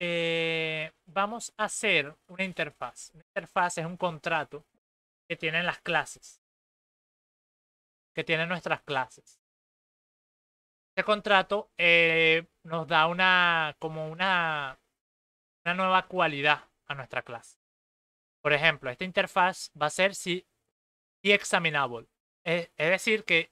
Eh, vamos a hacer una interfaz. Una interfaz es un contrato que tienen las clases. Que tienen nuestras clases. Este contrato eh, nos da una como una, una nueva cualidad a nuestra clase. Por ejemplo, esta interfaz va a ser si, y examinable. es decir, que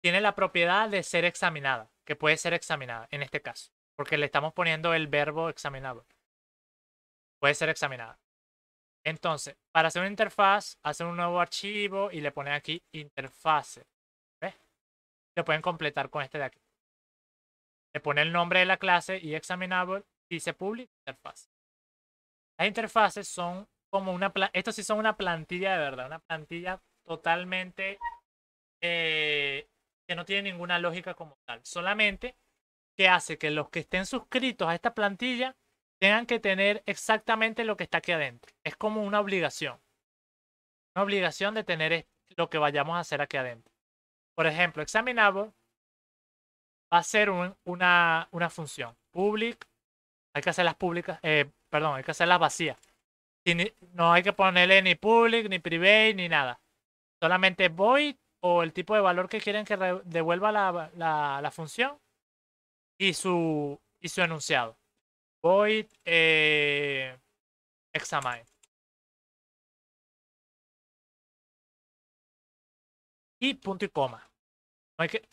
tiene la propiedad de ser examinada, que puede ser examinada en este caso. Porque le estamos poniendo el verbo examinable. Puede ser examinada. Entonces, para hacer una interfaz, hacen un nuevo archivo y le pone aquí interfase. ¿Ves? Lo pueden completar con este de aquí. Le pone el nombre de la clase y examinable se public interfaz. Las interfaces son como una... Estos sí son una plantilla de verdad, una plantilla totalmente eh, que no tiene ninguna lógica como tal. Solamente que hace que los que estén suscritos a esta plantilla tengan que tener exactamente lo que está aquí adentro. Es como una obligación. Una obligación de tener lo que vayamos a hacer aquí adentro. Por ejemplo, examinable va a ser una, una, función. Public, hay que hacerlas públicas, eh, perdón, hay que hacerlas vacías. no hay que ponerle ni public, ni private, ni nada. Solamente void o el tipo de valor que quieren que devuelva la función y su, y su enunciado. Void eh, examine. Y punto y coma. No hay que,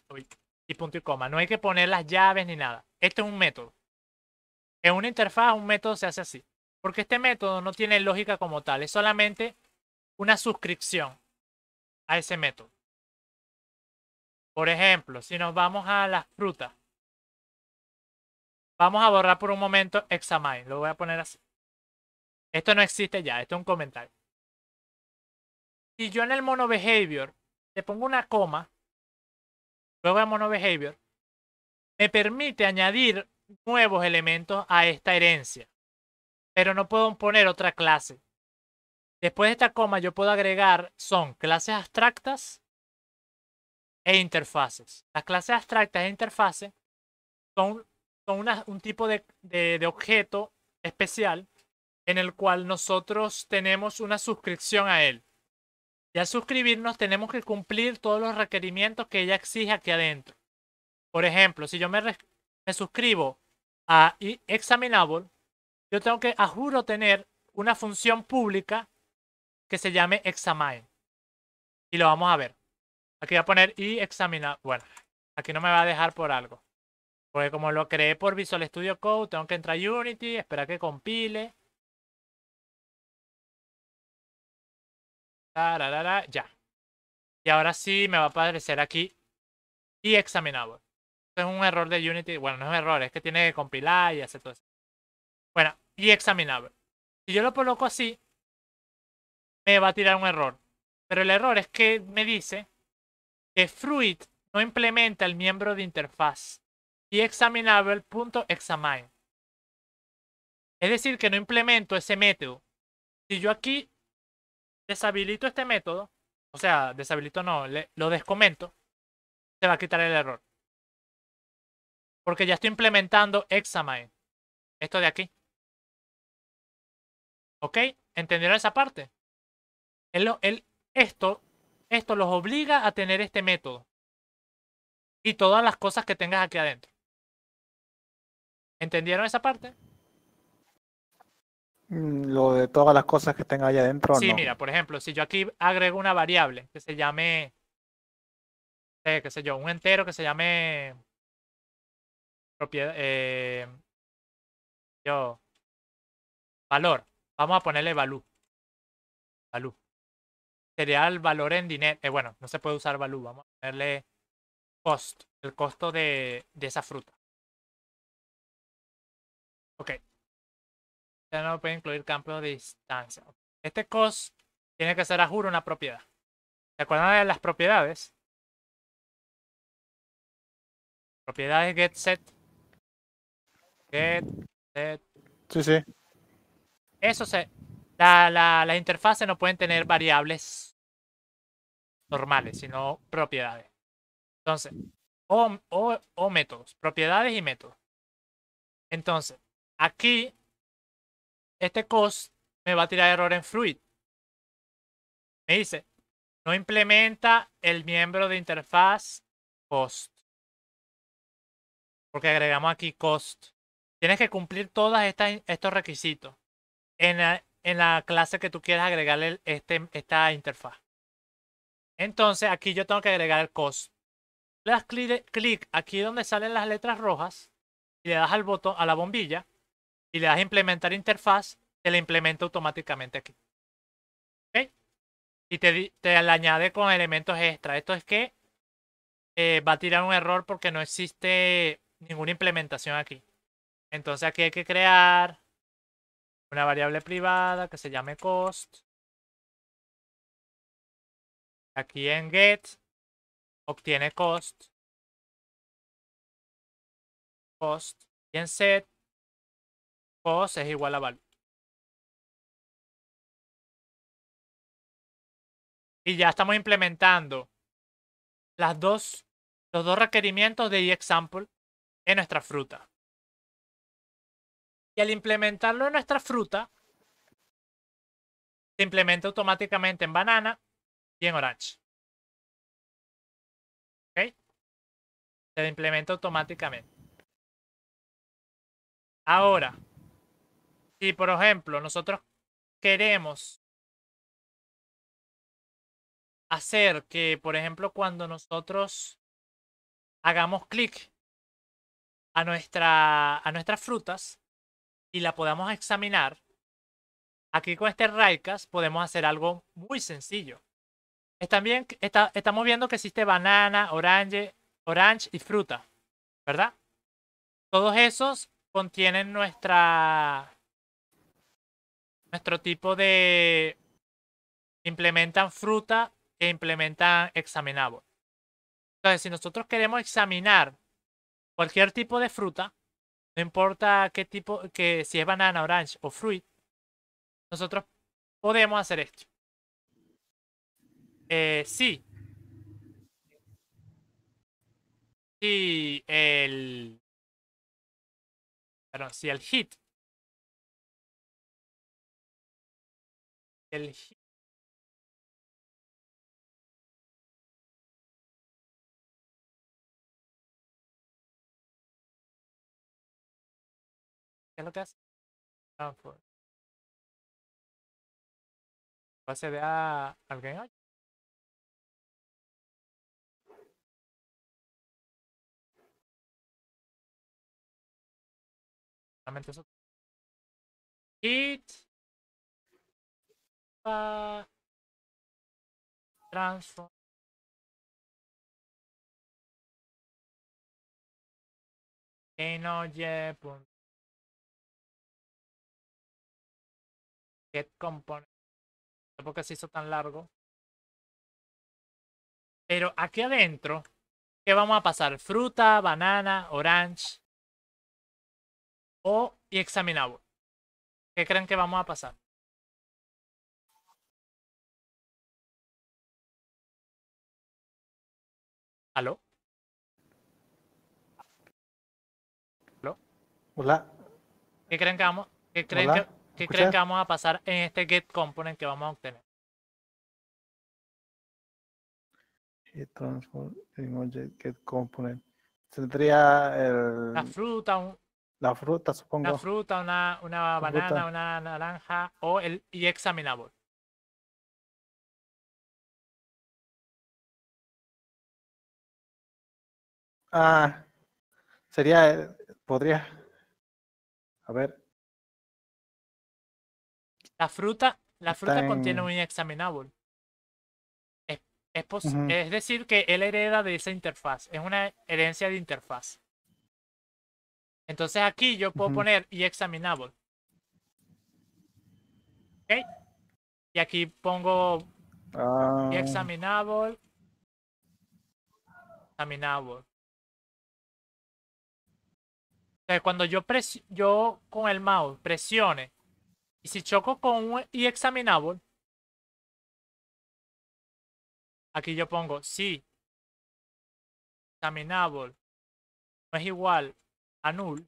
y punto y coma. No hay que poner las llaves ni nada. Este es un método. En una interfaz un método se hace así. Porque este método no tiene lógica como tal. Es solamente una suscripción a ese método. Por ejemplo, si nos vamos a las frutas. Vamos a borrar por un momento examine. Lo voy a poner así. Esto no existe ya. Esto es un comentario. Si yo en el mono behavior le pongo una coma, luego de mono behavior, me permite añadir nuevos elementos a esta herencia. Pero no puedo poner otra clase. Después de esta coma yo puedo agregar, son clases abstractas e interfaces. Las clases abstractas e interfaces son son un tipo de, objeto especial en el cual nosotros tenemos una suscripción a él. Y al suscribirnos tenemos que cumplir todos los requerimientos que ella exige aquí adentro. Por ejemplo, si yo me, suscribo a Examinable, yo tengo que, a juro, tener una función pública que se llame Examine. Y lo vamos a ver. Aquí voy a poner y examinar. Bueno, aquí no me va a dejar por algo. Porque como lo creé por Visual Studio Code, tengo que entrar a Unity, esperar que compile. Ya. Y ahora sí me va a aparecer aquí y examinable. Esto es un error de Unity. Bueno, no es error, es que tiene que compilar y hacer todo eso. Bueno, y examinable. Si yo lo coloco así, me va a tirar un error. Pero el error es que me dice que Fruit no implementa el miembro de interfaz y examinable.examine. Es decir, que no implemento ese método. Si yo aquí deshabilito este método, o sea, deshabilito no, lo descomento, se va a quitar el error. Porque ya estoy implementando examine. Esto de aquí. ¿Ok? ¿Entendieron esa parte? esto, esto los obliga a tener este método. Y todas las cosas que tengas aquí adentro. ¿Entendieron esa parte? Mm, lo de todas las cosas que tenga allá adentro. Sí, mira, por ejemplo, si yo aquí agrego una variable que se llame, eh, qué sé yo, un entero que se llame propiedad, eh, yo, valor. Vamos a ponerle value. Value. Sería el valor en dinero. Eh, bueno, no se puede usar value. Vamos a ponerle cost. El costo de, de esa fruta. Okay, Ya no puede incluir campo de distancia. Este cos tiene que ser a juro una propiedad. ¿Se acuerdan de las propiedades? Propiedades get set. Get set. Sí, sí. Eso se. La, la, las interfaces no pueden tener variables normales, sino propiedades. Entonces, o, o, o métodos, propiedades y métodos. Entonces, Aquí, este cost me va a tirar error en fluid. Me dice, no implementa el miembro de interfaz cost. Porque agregamos aquí cost. Tienes que cumplir todos estos requisitos en la, clase que tú quieras agregarle este, esta interfaz. Entonces aquí yo tengo que agregar el cost. Le das clic aquí donde salen las letras rojas y le das al botón a la bombilla y le das a implementar interfaz, te la implementa automáticamente aquí. ¿Ok? Y te, te la añade con elementos extra. Esto es que eh, va a tirar un error porque no existe ninguna implementación aquí. Entonces aquí hay que crear una variable privada que se llame cost. Aquí en get obtiene cost. Cost. Y en set es igual a valor. Y ya estamos implementando las dos, los dos requerimientos de example en nuestra fruta. Y al implementarlo en nuestra fruta, se implementa automáticamente en banana y en orange. ¿Ok? Se implementa automáticamente. Ahora, si, por ejemplo, nosotros queremos hacer que, por ejemplo, cuando nosotros hagamos clic a, nuestra, a nuestras frutas y la podamos examinar, aquí con este Raikas podemos hacer algo muy sencillo. estamos viendo que existe banana, orange, orange y fruta, ¿verdad? Todos esos contienen nuestra nuestro tipo de... Implementan fruta e implementan examinable. Entonces, si nosotros queremos examinar cualquier tipo de fruta, no importa qué tipo, que si es banana, orange o fruit, nosotros podemos hacer esto. Eh, sí. Si sí, el... Perdón, si el hit el ¿Qué es lo que hace? Downforce. ¿Va de a alguien hoy? Solamente eso. Hit. Transform get component no porque se hizo tan largo pero aquí adentro ¿Qué vamos a pasar? Fruta, banana, orange o y examinable. ¿Qué creen que vamos a pasar? ¿Aló? ¿Aló? Hola. ¿Qué creen que vamos, qué creen que, qué creen que vamos a pasar en este get component que vamos a obtener? Get transform get component. Tendría el... La fruta, un... la fruta supongo. La fruta, una, una banana, una naranja o el y examinable. Ah, sería, eh, podría. A ver. La fruta, la fruta contiene un inexaminable. Es, es, decir, que él hereda de esa interfaz. Es una herencia de interfaz. Entonces aquí yo puedo poner inexaminable. ¿Ok? Y aquí pongo ah. examinable. Examinable. Entonces, cuando yo, yo con el mouse presione y si choco con un e-, y examinable, aquí yo pongo si examinable no es igual a null,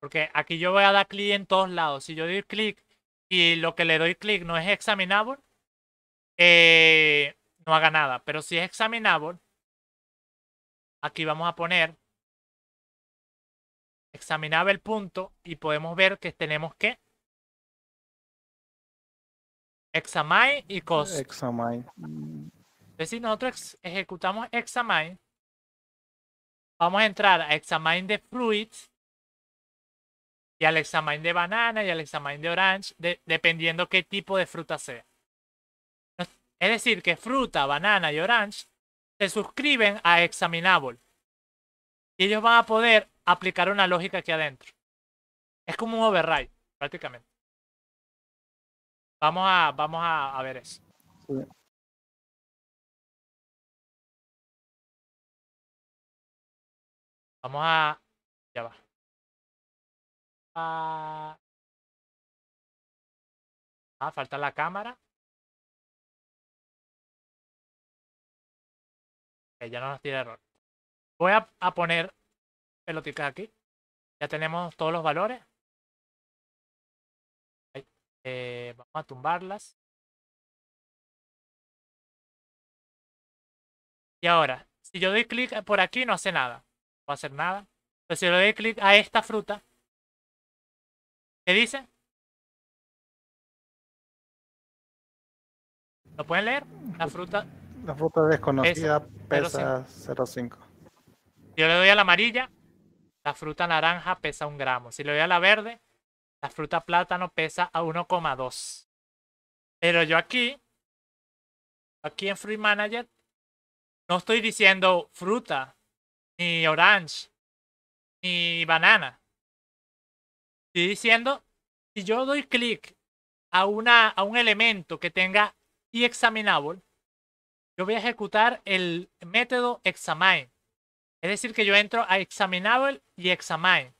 porque aquí yo voy a dar clic en todos lados. Si yo doy clic y lo que le doy clic no es examinable, eh, no haga nada. Pero si es examinable, aquí vamos a poner examinaba el punto y podemos ver que tenemos que examine y cost. Examine. Entonces, si nosotros ejecutamos examine, vamos a entrar a examine de fruits y al examine de banana y al examine de orange, dependiendo qué tipo de fruta sea. Es decir, que fruta, banana y orange se suscriben a examinable. Y ellos van a poder aplicar una lógica aquí adentro. Es como un override, prácticamente. Vamos a, vamos a, ver eso. Vamos a... Ya va. a ah. ah, falta la cámara. ya no nos tiene error. Voy a poner pelotitas aquí. Ya tenemos todos los valores. Eh, vamos a tumbarlas. Y ahora, si yo doy clic eh, por aquí, no hace nada. No va a hacer nada. Pero si le doy clic a esta fruta, ¿qué dice? ¿Lo pueden leer? La fruta. La fruta desconocida pesa, 0,5. yo le doy a la amarilla, la fruta naranja pesa un gramo. Si le doy a la verde, la fruta plátano pesa a 1,2. Pero yo aquí, aquí en fruit Manager, no estoy diciendo fruta, ni orange, ni banana. Estoy diciendo, si yo doy clic a, una, a un elemento que tenga y examinable, yo voy a ejecutar el método examine es decir, que yo entro a examinable y examine.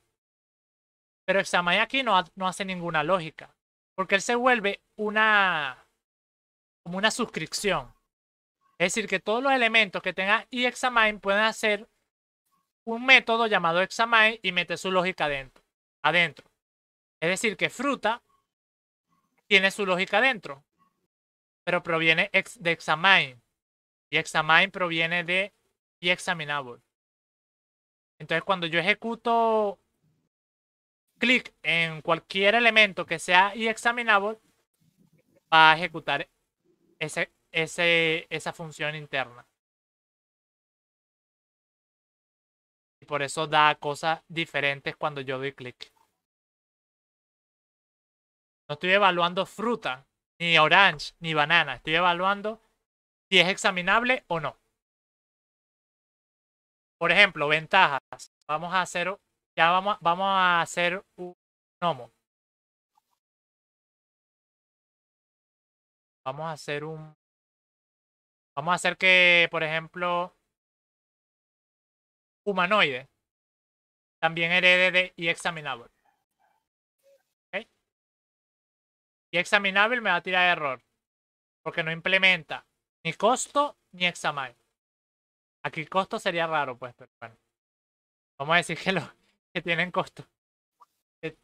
Pero examine aquí no, hace ninguna lógica. Porque él se vuelve una, como una suscripción. Es decir, que todos los elementos que tenga y examine pueden hacer un método llamado examine y meter su lógica adentro. adentro. Es decir, que fruta tiene su lógica adentro, pero proviene de examine. Y examine proviene de y examinable. Entonces cuando yo ejecuto clic en cualquier elemento que sea y examinable, va a ejecutar esa función interna. Y por eso da cosas diferentes cuando yo doy clic. No estoy evaluando fruta, ni orange, ni banana. Estoy evaluando si es examinable o no. Por ejemplo, ventajas. Vamos a hacer, ya vamos, vamos a hacer un gnomo. Vamos a hacer un... Vamos a hacer que, por ejemplo, humanoide también herede de y examinable. Y examinable me va a tirar error porque no implementa ni costo ni examinable. Aquí costo sería raro? Pues, pero bueno. Vamos a decir que, lo, que tienen costo.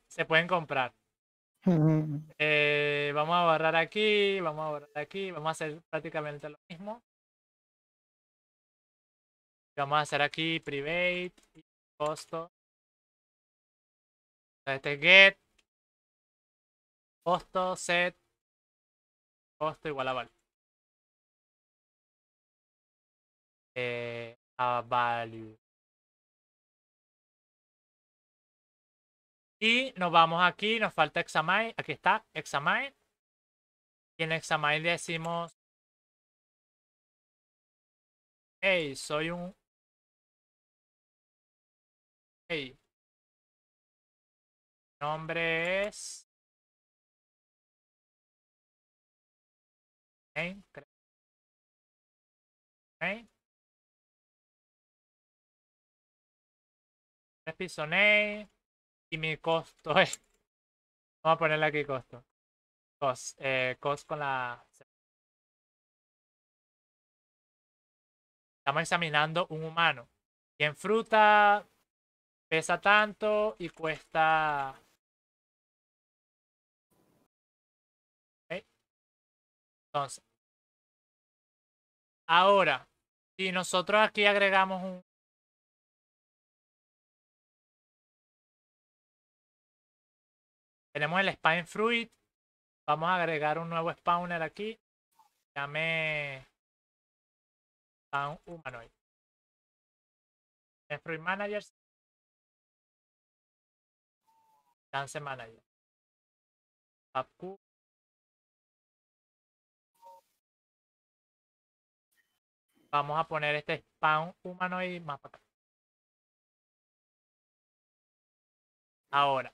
se pueden comprar. Eh, vamos a borrar aquí, vamos a borrar aquí, vamos a hacer prácticamente lo mismo. Vamos a hacer aquí private y costo. Este get, costo, set, costo igual a vale Eh, value. Y nos vamos aquí, nos falta examine. Aquí está, examine. Y en examine decimos, hey, soy un... Hey. Nombre es... pisoné Y mi costo es. Vamos a ponerle aquí costo. Cost, eh, cost con la. Estamos examinando un humano. Y en fruta pesa tanto y cuesta Entonces, ahora, si nosotros aquí agregamos un Tenemos el Spawn Fruit. Vamos a agregar un nuevo spawner aquí. Llame Spawn Humanoid. Fruit Manager. Dance Manager. Vamos a poner este Spawn Humanoid más para acá. Ahora.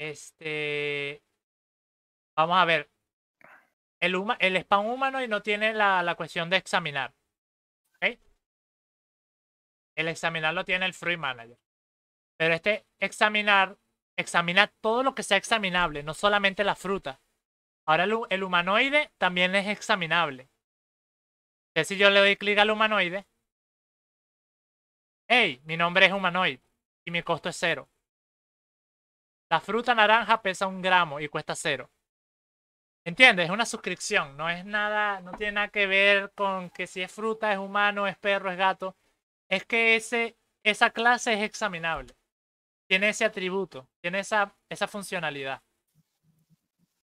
Este. Vamos a ver. El, spam humano y no tiene la, cuestión de examinar. El examinar lo tiene el fruit manager. Pero este examinar examina todo lo que sea examinable, no solamente la fruta. Ahora el, humanoide también es examinable. si yo le doy clic al humanoide, hey, mi nombre es humanoide y mi costo es cero. La fruta naranja pesa un gramo y cuesta cero. ¿Entiendes? Es una suscripción, no es nada, no tiene nada que ver con que si es fruta, es humano, es perro, es gato. Es que ese, esa clase es examinable. Tiene ese atributo, tiene esa, esa funcionalidad.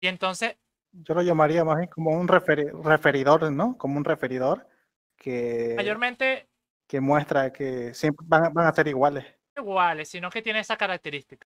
Y entonces... Yo lo llamaría más como un referidor, ¿no? Como un referidor que... Mayormente... Que muestra que siempre van a ser iguales. Iguales, sino que tiene esa característica.